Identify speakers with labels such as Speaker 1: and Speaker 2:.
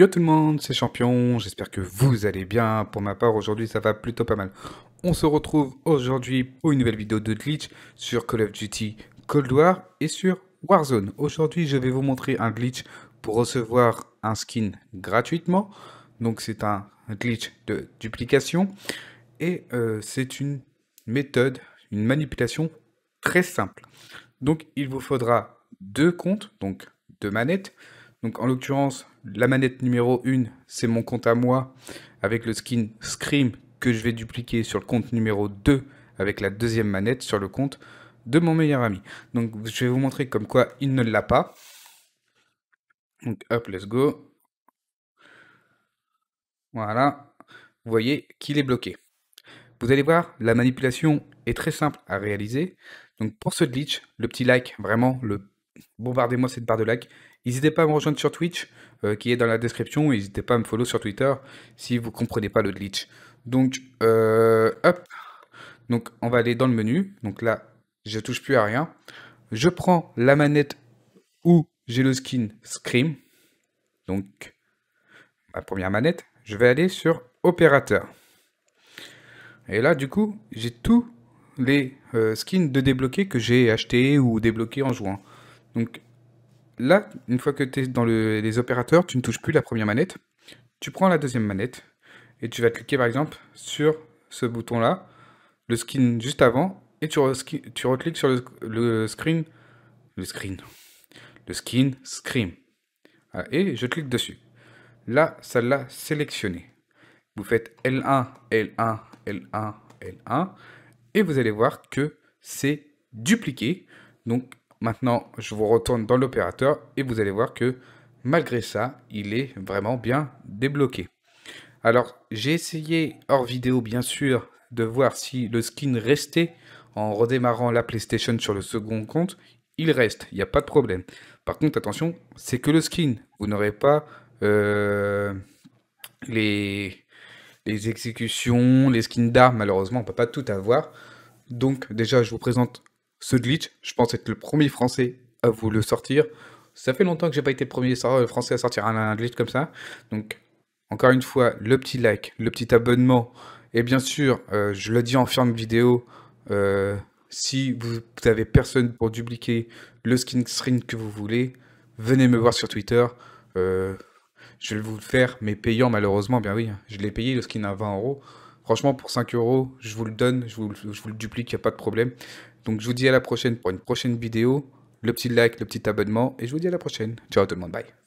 Speaker 1: Yo tout le monde, c'est Champion, j'espère que vous allez bien. Pour ma part, aujourd'hui ça va plutôt pas mal. On se retrouve aujourd'hui pour une nouvelle vidéo de glitch sur Call of Duty Cold War et sur Warzone. Aujourd'hui, je vais vous montrer un glitch pour recevoir un skin gratuitement. Donc c'est un glitch de duplication et euh, c'est une méthode, une manipulation très simple. Donc il vous faudra deux comptes, donc deux manettes. Donc en l'occurrence, la manette numéro 1, c'est mon compte à moi avec le skin Scream que je vais dupliquer sur le compte numéro 2 avec la deuxième manette sur le compte de mon meilleur ami. Donc je vais vous montrer comme quoi il ne l'a pas. Donc hop, let's go. Voilà, vous voyez qu'il est bloqué. Vous allez voir, la manipulation est très simple à réaliser. Donc pour ce glitch, le petit like, vraiment, le bombardez-moi cette barre de like, N'hésitez pas à me rejoindre sur Twitch, euh, qui est dans la description. N'hésitez pas à me follow sur Twitter si vous ne comprenez pas le glitch. Donc, euh, hop. Donc, on va aller dans le menu. Donc là, je touche plus à rien. Je prends la manette où j'ai le skin Scream. Donc, ma première manette. Je vais aller sur Opérateur. Et là, du coup, j'ai tous les euh, skins de débloquer que j'ai acheté ou débloqué en jouant. Donc, Là, une fois que tu es dans les opérateurs, tu ne touches plus la première manette. Tu prends la deuxième manette et tu vas cliquer par exemple sur ce bouton-là, le skin juste avant, et tu, recliques sur le, screen. Le screen. Le skin Scream. et je clique dessus. Là, ça l'a sélectionné. Vous faites L1, L1, L1, L1. Et vous allez voir que c'est dupliqué. Donc Maintenant, je vous retourne dans l'opérateur et vous allez voir que malgré ça, il est vraiment bien débloqué. Alors, j'ai essayé hors vidéo, bien sûr, de voir si le skin restait en redémarrant la PlayStation sur le second compte. Il reste, il n'y a pas de problème. Par contre, attention, c'est que le skin. Vous n'aurez pas euh, les, les exécutions, les skins d'armes. Malheureusement, on ne peut pas tout avoir. Donc, déjà, je vous présente ce glitch, je pense être le premier français à vous le sortir. Ça fait longtemps que j'ai pas été le premier euh, français à sortir un glitch comme ça. Donc, encore une fois, le petit like, le petit abonnement. Et bien sûr, euh, je le dis en fin de vidéo, euh, si vous avez personne pour dupliquer le skin screen que vous voulez, venez me voir sur Twitter. je vais vous le faire, mais payant malheureusement, bien oui, je l'ai payé le skin à 20 euros. Franchement, pour 5 euros, je vous le donne, je vous, je vous le duplique, il n'y a pas de problème. Donc je vous dis à la prochaine pour une prochaine vidéo. Le petit like, le petit abonnement. Et je vous dis à la prochaine. Ciao tout le monde. Bye.